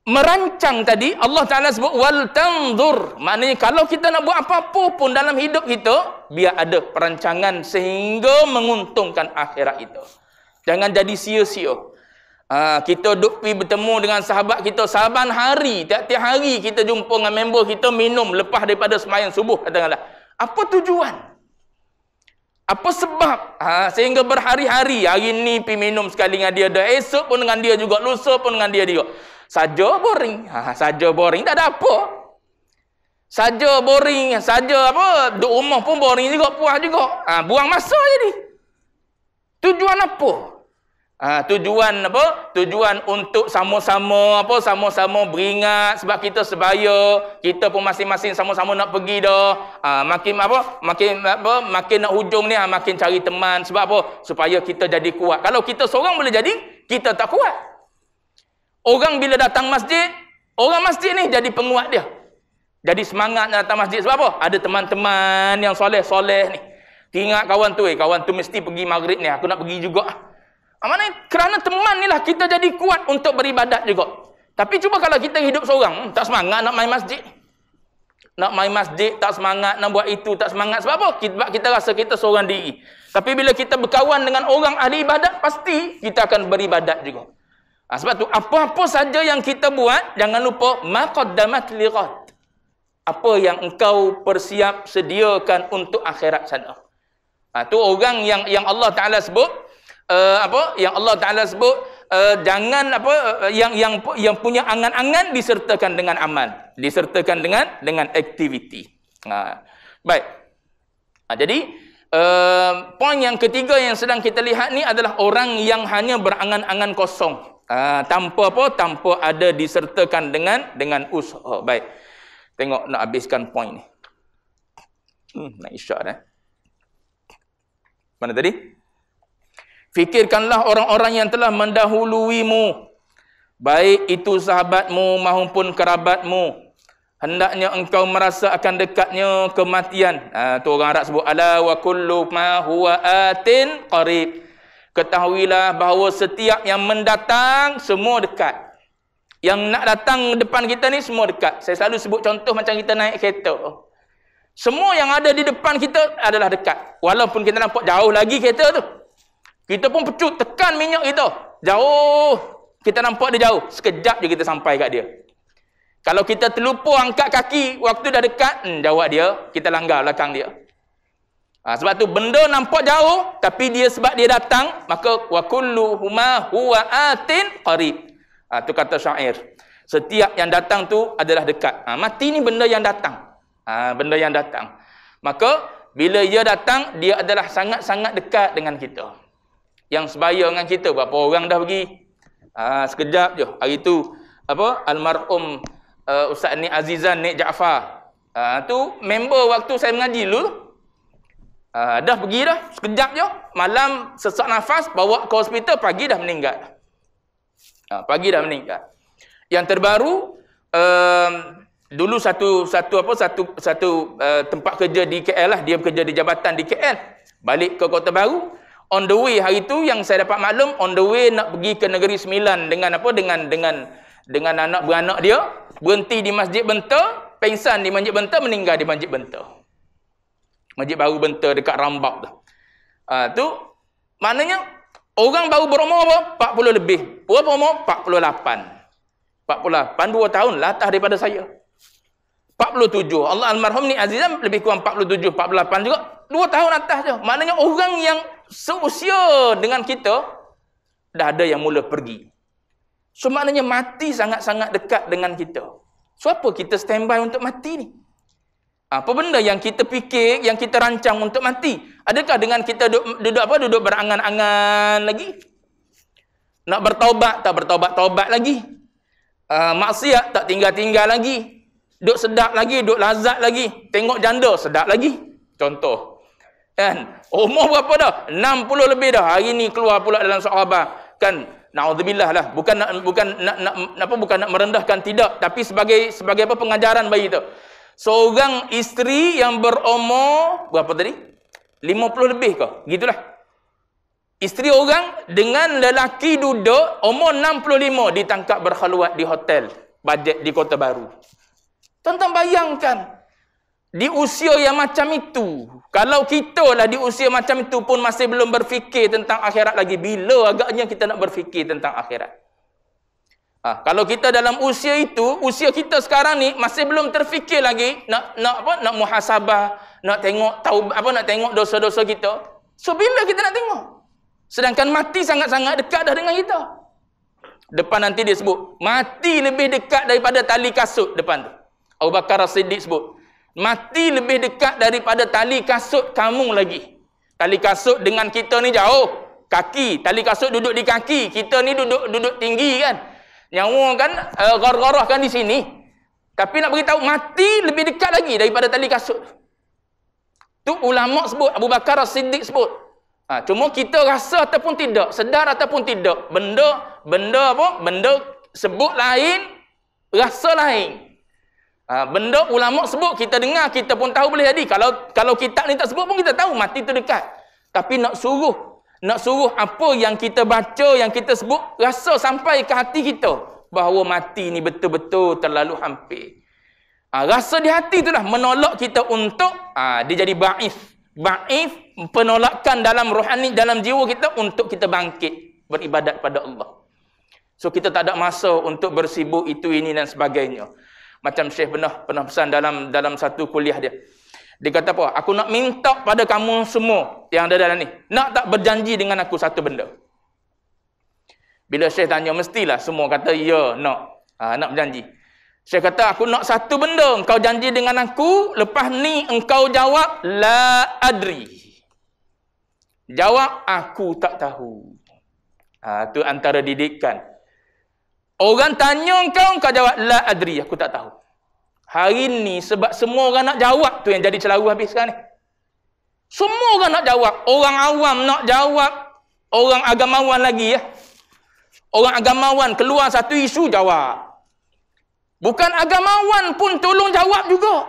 merancang tadi Allah Taala sebut wal tanzur maknanya kalau kita nak buat apa-apa pun dalam hidup kita biar ada perancangan sehingga menguntungkan akhirat itu jangan jadi sia-sia ha, kita duk pi bertemu dengan sahabat kita saban hari tiap-tiap hari kita jumpa dengan member kita minum lepas daripada semayan subuh katakanlah apa tujuan apa sebab ha, sehingga berhari-hari hari ni pi minum sekali dengan dia dah esok pun dengan dia juga lusa pun dengan dia juga saja boring. Ha, saja boring tak ada apa. Saja boring, saja apa, duduk rumah pun boring juga, puas juga. Ha, buang masa jadi Tujuan apa? Ha, tujuan apa? Tujuan untuk sama-sama apa? Sama-sama beringat sebab kita sebaya, kita pun masing-masing sama-sama nak pergi dah. Ha, makin apa? Makin apa? Makin nak hujung ni ha, makin cari teman sebab apa? Supaya kita jadi kuat. Kalau kita seorang boleh jadi, kita tak kuat. Orang bila datang masjid, orang masjid ni jadi penguat dia. Jadi semangat datang masjid sebab apa? Ada teman-teman yang soleh-soleh ni. Ingat kawan tu, eh, kawan tu mesti pergi maghrib ni, aku nak pergi juga. Ah, mana? kerana teman ni lah kita jadi kuat untuk beribadat juga. Tapi cuba kalau kita hidup seorang, hmm, tak semangat nak main masjid. Nak main masjid tak semangat, nak buat itu tak semangat. Sebab apa? Kita, kita rasa kita seorang diri. Tapi bila kita berkawan dengan orang ahli ibadat, pasti kita akan beribadat juga. Ha, sebab tu apa-apa saja yang kita buat jangan lupa maqaddamat liqat. Apa yang engkau persiap sediakan untuk akhirat sana. Ha, tu orang yang yang Allah Taala sebut uh, apa yang Allah Taala sebut uh, jangan apa eh, yang yang yang punya angan-angan disertakan dengan amal, disertakan dengan dengan aktiviti. Ha, baik. Ha, jadi uh, poin yang ketiga yang sedang kita lihat ni adalah orang yang hanya berangan-angan kosong. Uh, tanpa apa? Tanpa ada disertakan dengan dengan usaha. Oh, baik. Tengok nak habiskan poin ni. Hmm, nak isyak dah. Mana tadi? Fikirkanlah orang-orang yang telah mendahului mu. Baik itu sahabatmu maupun kerabatmu. Hendaknya engkau merasa akan dekatnya kematian. Uh, tu orang Arab sebut. Ala wa kullu ma huwa atin qarib ketahuilah bahawa setiap yang mendatang semua dekat yang nak datang depan kita ni semua dekat saya selalu sebut contoh macam kita naik kereta semua yang ada di depan kita adalah dekat walaupun kita nampak jauh lagi kereta tu kita pun pecut tekan minyak kita jauh kita nampak dia jauh sekejap je kita sampai kat dia kalau kita terlupa angkat kaki waktu dah dekat hmm, jawab dia kita langgar belakang dia Ha, sebab tu benda nampak jauh tapi dia sebab dia datang maka wa kullu huma huwa atin qarib. ha, tu kata syair. Setiap yang datang tu adalah dekat. Ha, mati ni benda yang datang. Ha, benda yang datang. Maka bila dia datang dia adalah sangat-sangat dekat dengan kita. Yang sebaya dengan kita berapa orang dah pergi? Ha, sekejap je. Hari tu apa almarhum uh, Ustaz Ni Azizan Nik Jaafar. ha, tu member waktu saya mengaji dulu Uh, dah pergi dah, sekejap je. Malam sesak nafas, bawa ke hospital, pagi dah meninggal. Uh, pagi dah meninggal. Yang terbaru, um, dulu satu satu apa satu satu uh, tempat kerja di KL lah, dia bekerja di jabatan di KL. Balik ke Kota Baru. On the way hari tu yang saya dapat maklum on the way nak pergi ke negeri Sembilan dengan apa dengan dengan dengan anak anak dia berhenti di Masjid Benta, pengsan di Masjid Benta, meninggal di Masjid Benta. Masjid baru bentar dekat Rambak tu. Ha, ah, tu maknanya orang baru berumur apa? 40 lebih. Berapa umur? 48. 48 2 tahun lah, latah daripada saya. 47. Allah almarhum ni Azizam lebih kurang 47, 48 juga. 2 tahun atas je. Maknanya orang yang seusia dengan kita dah ada yang mula pergi. So maknanya mati sangat-sangat dekat dengan kita. So apa kita standby untuk mati ni? Apa benda yang kita fikir, yang kita rancang untuk mati? Adakah dengan kita duduk, duduk apa? Duduk berangan-angan lagi? Nak bertaubat tak bertaubat-taubat lagi? Uh, maksiat tak tinggal-tinggal lagi? Duduk sedap lagi, duduk lazat lagi. Tengok janda sedap lagi. Contoh. Kan? Umur berapa dah? 60 lebih dah. Hari ni keluar pula dalam sahabat. Kan? Nauzubillah lah. Bukan nak, bukan nak, nak, apa, bukan nak merendahkan. Tidak. Tapi sebagai sebagai apa pengajaran bagi tu. Seorang isteri yang berumur berapa tadi? 50 lebih ke? Gitulah. Isteri orang dengan lelaki duduk umur 65 ditangkap berkhaluat di hotel bajet di Kota Baru. tuan bayangkan di usia yang macam itu, kalau kita lah di usia macam itu pun masih belum berfikir tentang akhirat lagi, bila agaknya kita nak berfikir tentang akhirat? Ha, kalau kita dalam usia itu, usia kita sekarang ni masih belum terfikir lagi nak nak apa nak muhasabah, nak tengok tahu apa nak tengok dosa-dosa kita. So bila kita nak tengok? Sedangkan mati sangat-sangat dekat dah dengan kita. Depan nanti dia sebut, mati lebih dekat daripada tali kasut depan tu. Abu Bakar As-Siddiq sebut, mati lebih dekat daripada tali kasut kamu lagi. Tali kasut dengan kita ni jauh. Kaki, tali kasut duduk di kaki. Kita ni duduk duduk tinggi kan. Nyawa kan uh, eh, gar-garah kan di sini. Tapi nak beritahu mati lebih dekat lagi daripada tali kasut. Tu ulama sebut, Abu Bakar As-Siddiq sebut. Ha, cuma kita rasa ataupun tidak, sedar ataupun tidak. Benda, benda apa? Benda sebut lain, rasa lain. Ha, benda ulama sebut, kita dengar, kita pun tahu boleh jadi. Kalau kalau kitab ni tak sebut pun kita tahu, mati tu dekat. Tapi nak suruh nak suruh apa yang kita baca, yang kita sebut, rasa sampai ke hati kita. Bahawa mati ni betul-betul terlalu hampir. Ha, rasa di hati itulah menolak kita untuk, ha, dia jadi ba'if. Ba'if penolakan dalam rohani, dalam jiwa kita untuk kita bangkit. Beribadat pada Allah. So kita tak ada masa untuk bersibuk itu, ini dan sebagainya. Macam Syekh pernah, pernah pesan dalam dalam satu kuliah dia. Dia kata apa? Aku nak minta pada kamu semua yang ada dalam ni. Nak tak berjanji dengan aku satu benda? Bila Syekh tanya, mestilah semua kata, ya, nak. Ha, nak berjanji. Syekh kata, aku nak satu benda. Engkau janji dengan aku. Lepas ni, engkau jawab, La Adri. Jawab, aku tak tahu. Itu ha, antara didikan. Orang tanya engkau, engkau jawab, La Adri. Aku tak tahu. Hari ni sebab semua orang nak jawab tu yang jadi celaru habis sekarang ni. Semua orang nak jawab. Orang awam nak jawab. Orang agamawan lagi ya. Orang agamawan keluar satu isu jawab. Bukan agamawan pun tolong jawab juga.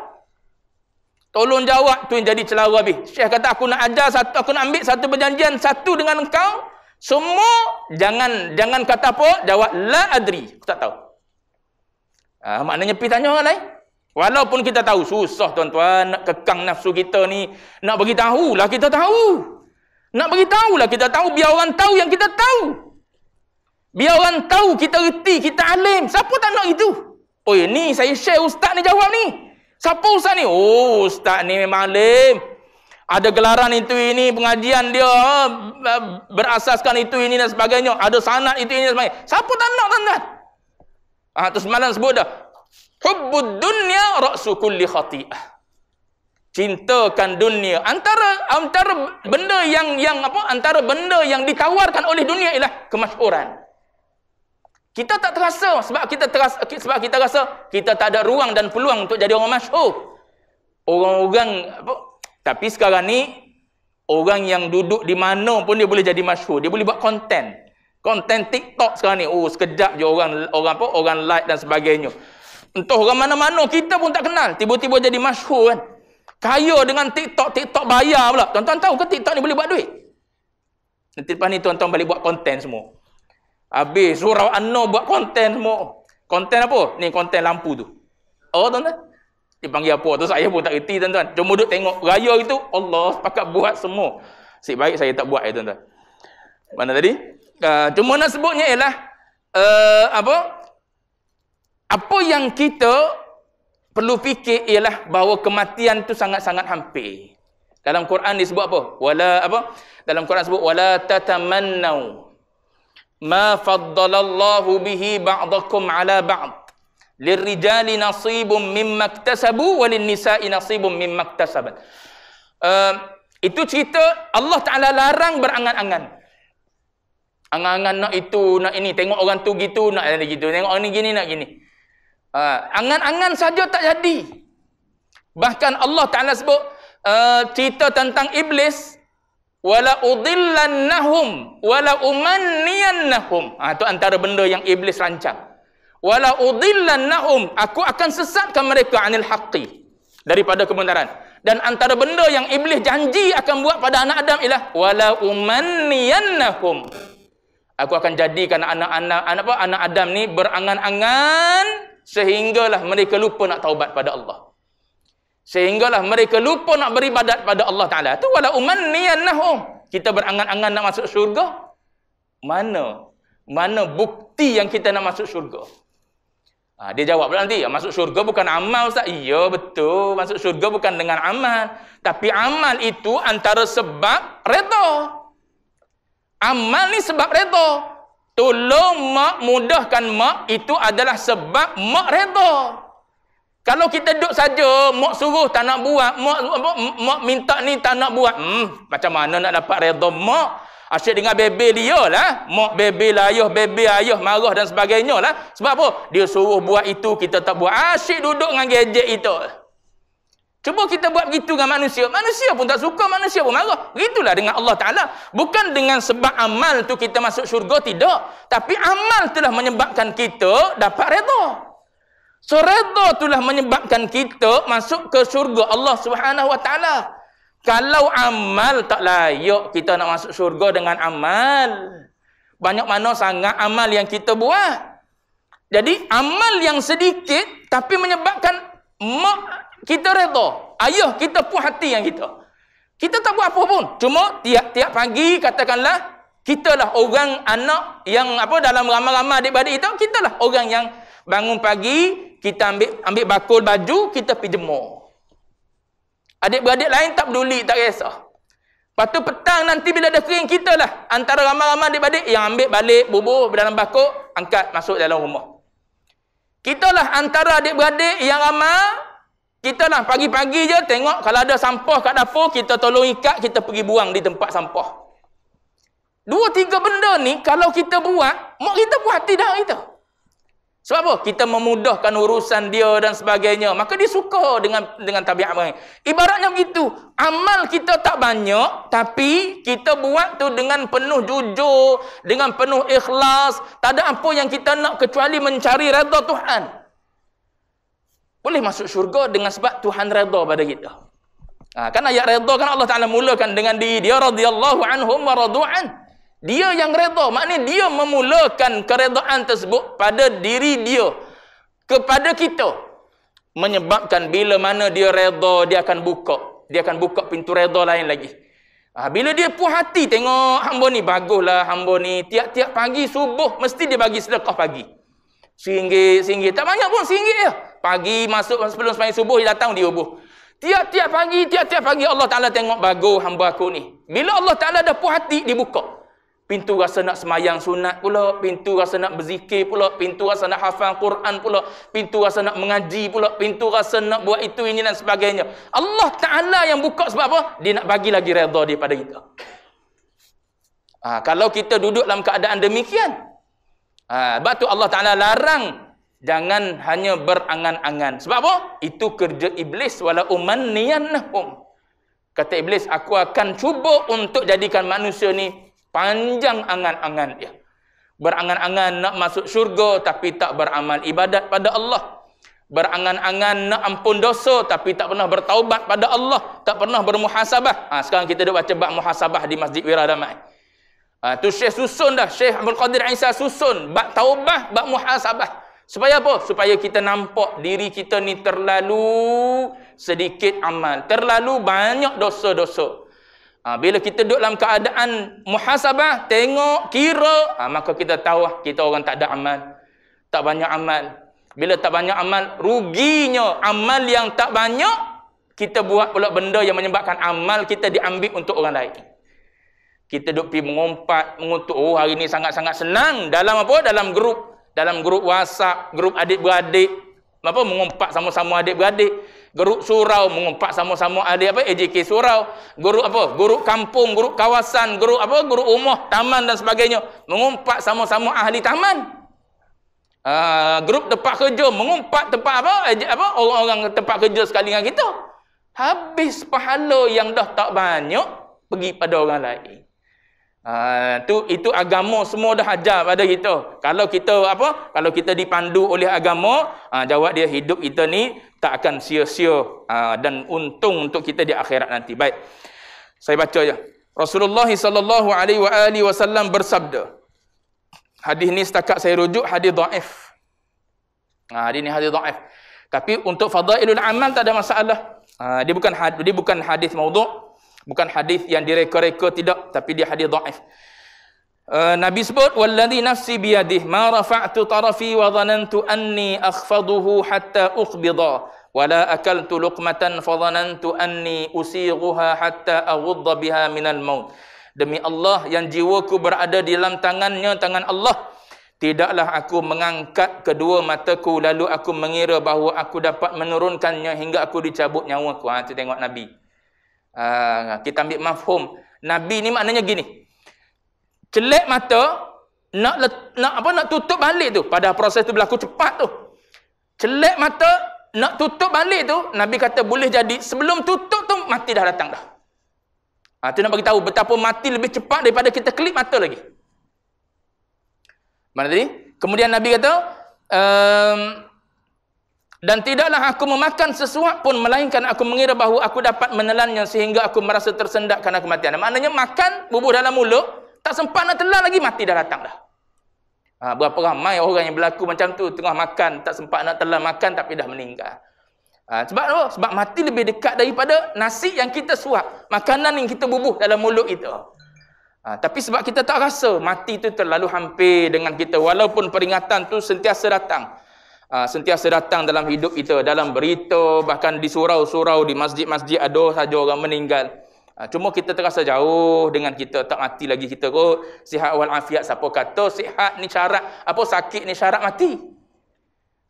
Tolong jawab tu yang jadi celaru habis. Syekh kata aku nak ajar satu, aku nak ambil satu perjanjian satu dengan engkau. Semua jangan jangan kata apa, jawab la adri. Aku tak tahu. Ah, maknanya pergi tanya orang lain. Walaupun kita tahu susah tuan-tuan nak kekang nafsu kita ni, nak bagi tahulah kita tahu. Nak bagi tahulah kita tahu biar orang tahu yang kita tahu. Biar orang tahu kita reti, kita alim. Siapa tak nak itu? Oi, oh, ni saya share ustaz ni jawab ni. Siapa ustaz ni? Oh, ustaz ni memang alim. Ada gelaran itu ini, pengajian dia ha, berasaskan itu ini dan sebagainya. Ada sanat itu ini dan sebagainya. Siapa tak nak tuan-tuan? Ah, tu semalam sebut dah. Hubbud dunya ra'su kulli khati'ah. Cintakan dunia antara antara benda yang yang apa antara benda yang ditawarkan oleh dunia ialah kemasyhuran. Kita tak terasa sebab kita terasa sebab kita rasa kita tak ada ruang dan peluang untuk jadi orang masyhur. Orang-orang apa tapi sekarang ni orang yang duduk di mana pun dia boleh jadi masyhur. Dia boleh buat konten. Konten TikTok sekarang ni. Oh, sekejap je orang orang apa? Orang like dan sebagainya. Entah orang mana-mana kita pun tak kenal. Tiba-tiba jadi masyhur kan. Kaya dengan TikTok, TikTok bayar pula. Tuan-tuan tahu ke TikTok ni boleh buat duit? Nanti lepas ni tuan-tuan balik buat konten semua. Habis surau anu buat konten semua. Konten apa? Ni konten lampu tu. Oh tuan-tuan. Dia panggil apa? Tu saya pun tak reti tuan-tuan. Cuma duduk tengok raya itu, Allah pakat buat semua. Sik baik saya tak buat ya tuan-tuan. Mana tadi? Uh, cuma nak sebutnya ialah uh, apa? apa yang kita perlu fikir ialah bahawa kematian tu sangat-sangat hampir. Dalam Quran disebut apa? Wala apa? Dalam Quran sebut wala tatamannau ma faddalallahu bihi ba'dakum ala ba'd. Lirrijali nasibum mimma iktasabu walin nisa'i nasibum mimma iktasabat. Uh, itu cerita Allah Taala larang berangan-angan. Angan-angan nak itu, nak ini, tengok orang tu gitu, nak ada gitu, tengok orang ni gini, nak gini. Ah, angan-angan saja tak jadi. Bahkan Allah Taala sebut uh, cerita tentang iblis wala udillannahum wala umanniyannahum. Ah ha, tu antara benda yang iblis rancang. Wala udillannahum aku akan sesatkan mereka anil haqqi daripada kebenaran. Dan antara benda yang iblis janji akan buat pada anak Adam ialah wala umanniyannahum aku akan jadikan anak-anak anak apa anak Adam ni berangan-angan sehinggalah mereka lupa nak taubat pada Allah sehinggalah mereka lupa nak beribadat pada Allah Taala tu wala umanniyannahum kita berangan-angan nak masuk syurga mana mana bukti yang kita nak masuk syurga ha, dia jawab nanti masuk syurga bukan amal ustaz iya betul masuk syurga bukan dengan amal tapi amal itu antara sebab redha Amal ni sebab reda. Tolong mak mudahkan mak itu adalah sebab mak reda. Kalau kita duduk saja, mak suruh tak nak buat, mak, mak, mak minta ni tak nak buat. Hmm, macam mana nak dapat reda mak? Asyik dengan bebe dia lah. Mak bebe lah ayuh, bebe ayuh, marah dan sebagainya lah. Sebab apa? Dia suruh buat itu, kita tak buat. Asyik duduk dengan gadget itu. Cuba kita buat begitu dengan manusia. Manusia pun tak suka, manusia pun marah. Begitulah dengan Allah Ta'ala. Bukan dengan sebab amal tu kita masuk syurga, tidak. Tapi amal itulah menyebabkan kita dapat reda. So reda itulah menyebabkan kita masuk ke syurga Allah Subhanahu Wa Ta'ala. Kalau amal tak layak kita nak masuk syurga dengan amal. Banyak mana sangat amal yang kita buat. Jadi amal yang sedikit tapi menyebabkan kita redha. Ayah kita puas hati yang kita. Kita tak buat apa pun. Cuma tiap-tiap pagi katakanlah kitalah orang anak yang apa dalam ramai-ramai adik-beradik kita, kitalah orang yang bangun pagi, kita ambil ambil bakul baju, kita pergi jemur. Adik-beradik lain tak peduli, tak kisah. Lepas tu petang nanti bila dah kering, kita lah antara ramai-ramai adik adik yang ambil balik bubur dalam bakul, angkat masuk dalam rumah. Kita lah antara adik adik yang ramai kita lah pagi-pagi je tengok kalau ada sampah kat dapur, kita tolong ikat, kita pergi buang di tempat sampah. Dua tiga benda ni kalau kita buat, mak kita buat tidak dah kita. Sebab apa? Kita memudahkan urusan dia dan sebagainya. Maka dia suka dengan dengan tabiat baik. Ibaratnya begitu. Amal kita tak banyak, tapi kita buat tu dengan penuh jujur, dengan penuh ikhlas. Tak ada apa yang kita nak kecuali mencari reda Tuhan boleh masuk syurga dengan sebab Tuhan redha pada kita. Ha, kan ayat redha kan Allah Taala mulakan dengan diri dia radhiyallahu anhum wa radu'an. Dia yang redha, maknanya dia memulakan keredaan tersebut pada diri dia kepada kita. Menyebabkan bila mana dia redha, dia akan buka. Dia akan buka pintu redha lain lagi. Ha, bila dia puas hati tengok hamba ni, baguslah hamba ni. Tiap-tiap pagi, subuh, mesti dia bagi sedekah pagi. Seringgit, seringgit. Tak banyak pun, seringgit je. Ya. Pagi masuk sebelum sampai subuh dia datang dia ubuh. Tiap-tiap pagi, tiap-tiap pagi Allah Taala tengok bagus hamba aku ni. Bila Allah Taala dah puas hati dibuka. Pintu rasa nak semayang sunat pula, pintu rasa nak berzikir pula, pintu rasa nak hafal Quran pula, pintu rasa nak mengaji pula, pintu rasa nak buat itu ini dan sebagainya. Allah Taala yang buka sebab apa? Dia nak bagi lagi redha dia pada kita. Ha, kalau kita duduk dalam keadaan demikian, ha, sebab tu Allah Ta'ala larang Jangan hanya berangan-angan. Sebab apa? Itu kerja iblis wala umanniyannahum. Kata iblis, aku akan cuba untuk jadikan manusia ni panjang angan-angan dia. Berangan-angan nak masuk syurga tapi tak beramal ibadat pada Allah. Berangan-angan nak ampun dosa tapi tak pernah bertaubat pada Allah, tak pernah bermuhasabah. Ha, sekarang kita dah baca bab muhasabah di Masjid Wira Damai. Ha, tu Syekh susun dah, Syekh Abdul Qadir Isa susun bab taubat, bab muhasabah. Supaya apa? Supaya kita nampak diri kita ni terlalu sedikit amal. Terlalu banyak dosa-dosa. Ha, bila kita duduk dalam keadaan muhasabah, tengok, kira, ha, maka kita tahu lah kita orang tak ada amal. Tak banyak amal. Bila tak banyak amal, ruginya amal yang tak banyak, kita buat pula benda yang menyebabkan amal kita diambil untuk orang lain. Kita duduk pergi mengumpat, mengutuk, oh hari ini sangat-sangat senang. Dalam apa? Dalam grup dalam grup WhatsApp, grup adik-beradik, apa mengumpat sama-sama adik-beradik, grup surau mengumpat sama-sama adik apa AJK surau, grup apa? Grup kampung, grup kawasan, grup apa? Grup rumah, taman dan sebagainya, mengumpat sama-sama ahli taman. Uh, grup tempat kerja mengumpat tempat apa? apa? Orang-orang tempat kerja sekali dengan kita. Habis pahala yang dah tak banyak pergi pada orang lain. Ha, tu itu agama semua dah hajar pada kita. Kalau kita apa? Kalau kita dipandu oleh agama, ha, jawab dia hidup kita ni tak akan sia-sia ha, dan untung untuk kita di akhirat nanti. Baik. Saya baca je. Rasulullah sallallahu alaihi wasallam bersabda. Hadis ni setakat saya rujuk hadis dhaif. Ha, hadis ni hadis dhaif. Tapi untuk fadailul amal tak ada masalah. Ha, dia bukan hadis, dia bukan hadis maudhu' bukan hadis yang direka-reka tidak tapi dia hadis dhaif Uh, Nabi sebut wallazi nafsi yadih, ma rafa'tu tarafi wa dhanantu anni akhfaduhu hatta uqbida wa la akaltu luqmatan fa dhanantu anni usighuha hatta awudda biha al maut demi Allah yang jiwaku berada di dalam tangannya tangan Allah tidaklah aku mengangkat kedua mataku lalu aku mengira bahawa aku dapat menurunkannya hingga aku dicabut nyawaku ha tu tengok nabi Ha, kita ambil mafhum. Nabi ni maknanya gini. Celik mata, nak let, nak apa nak tutup balik tu. Pada proses tu berlaku cepat tu. Celik mata, nak tutup balik tu, Nabi kata boleh jadi. Sebelum tutup tu, mati dah datang dah. Ha, tu nak tahu betapa mati lebih cepat daripada kita kelip mata lagi. Mana tadi? Kemudian Nabi kata, um, dan tidaklah aku memakan sesuap pun melainkan aku mengira bahawa aku dapat menelannya sehingga aku merasa tersendak kerana kematian maknanya makan bubuh dalam mulut tak sempat nak telan lagi mati dah datang dah ha, berapa ramai orang yang berlaku macam tu tengah makan tak sempat nak telan makan tapi dah meninggal ha, sebab apa? sebab mati lebih dekat daripada nasi yang kita suap makanan yang kita bubuh dalam mulut itu Ha, tapi sebab kita tak rasa mati itu terlalu hampir dengan kita walaupun peringatan tu sentiasa datang Ah, sentiasa datang dalam hidup kita dalam berita bahkan di surau-surau di masjid-masjid ada saja orang meninggal ah, cuma kita terasa jauh dengan kita tak mati lagi kita kot sihat wal afiat siapa kata sihat ni syarat apa sakit ni syarat mati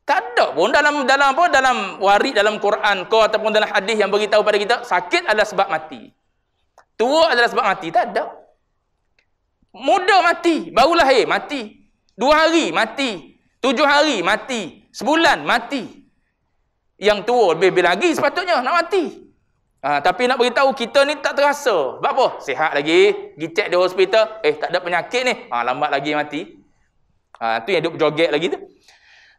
tak ada pun dalam dalam apa dalam warid dalam Quran kau ataupun dalam hadis yang beritahu pada kita sakit adalah sebab mati tua adalah sebab mati tak ada muda mati baru lahir mati Dua hari mati tujuh hari mati Sebulan mati. Yang tua lebih, -lebih lagi sepatutnya nak mati. Ha, tapi nak beritahu kita ni tak terasa. Sebab apa? Sihat lagi. Pergi cek di hospital. Eh tak ada penyakit ni. Ha, lambat lagi mati. Ha, tu yang duduk joget lagi tu.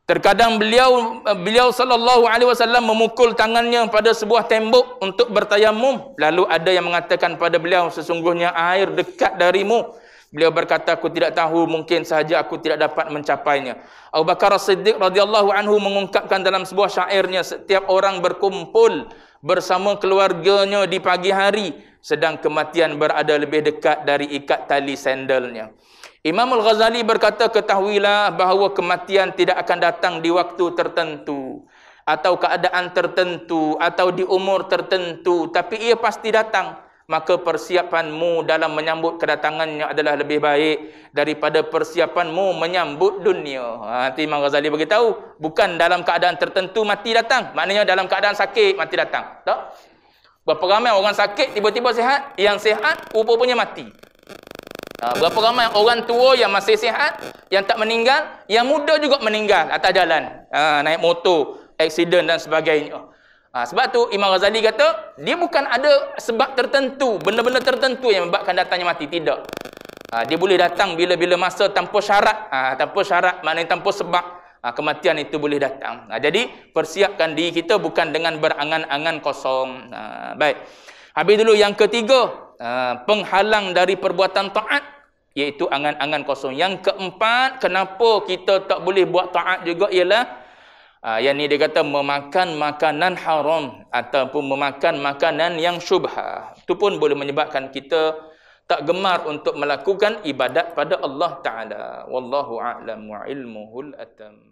Terkadang beliau beliau sallallahu alaihi wasallam memukul tangannya pada sebuah tembok untuk bertayamum lalu ada yang mengatakan pada beliau sesungguhnya air dekat darimu Beliau berkata, aku tidak tahu, mungkin sahaja aku tidak dapat mencapainya. Abu Bakar Siddiq radhiyallahu anhu mengungkapkan dalam sebuah syairnya, setiap orang berkumpul bersama keluarganya di pagi hari, sedang kematian berada lebih dekat dari ikat tali sandalnya. Imam Al-Ghazali berkata, ketahuilah bahawa kematian tidak akan datang di waktu tertentu atau keadaan tertentu atau di umur tertentu tapi ia pasti datang maka persiapanmu dalam menyambut kedatangannya adalah lebih baik daripada persiapanmu menyambut dunia. Ha, nanti Imam Ghazali beritahu, bukan dalam keadaan tertentu mati datang. Maknanya dalam keadaan sakit mati datang. Tak? Berapa ramai orang sakit tiba-tiba sihat, yang sihat punya mati. Ha, berapa ramai orang tua yang masih sihat, yang tak meninggal, yang muda juga meninggal atas jalan. Ha, naik motor, aksiden dan sebagainya. Ha, sebab tu Imam Ghazali kata, dia bukan ada sebab tertentu, benda-benda tertentu yang membabkan datangnya mati. Tidak. Ha, dia boleh datang bila-bila masa tanpa syarat. Ha, tanpa syarat, maknanya tanpa sebab. Ha, kematian itu boleh datang. Ha, jadi, persiapkan diri kita bukan dengan berangan-angan kosong. Ha, baik. Habis dulu yang ketiga, ha, penghalang dari perbuatan taat, iaitu angan-angan kosong. Yang keempat, kenapa kita tak boleh buat taat juga ialah, Ah, yang ni dia kata memakan makanan haram ataupun memakan makanan yang syubhah. Itu pun boleh menyebabkan kita tak gemar untuk melakukan ibadat pada Allah Taala. Wallahu a'lam wa ilmuhul atam.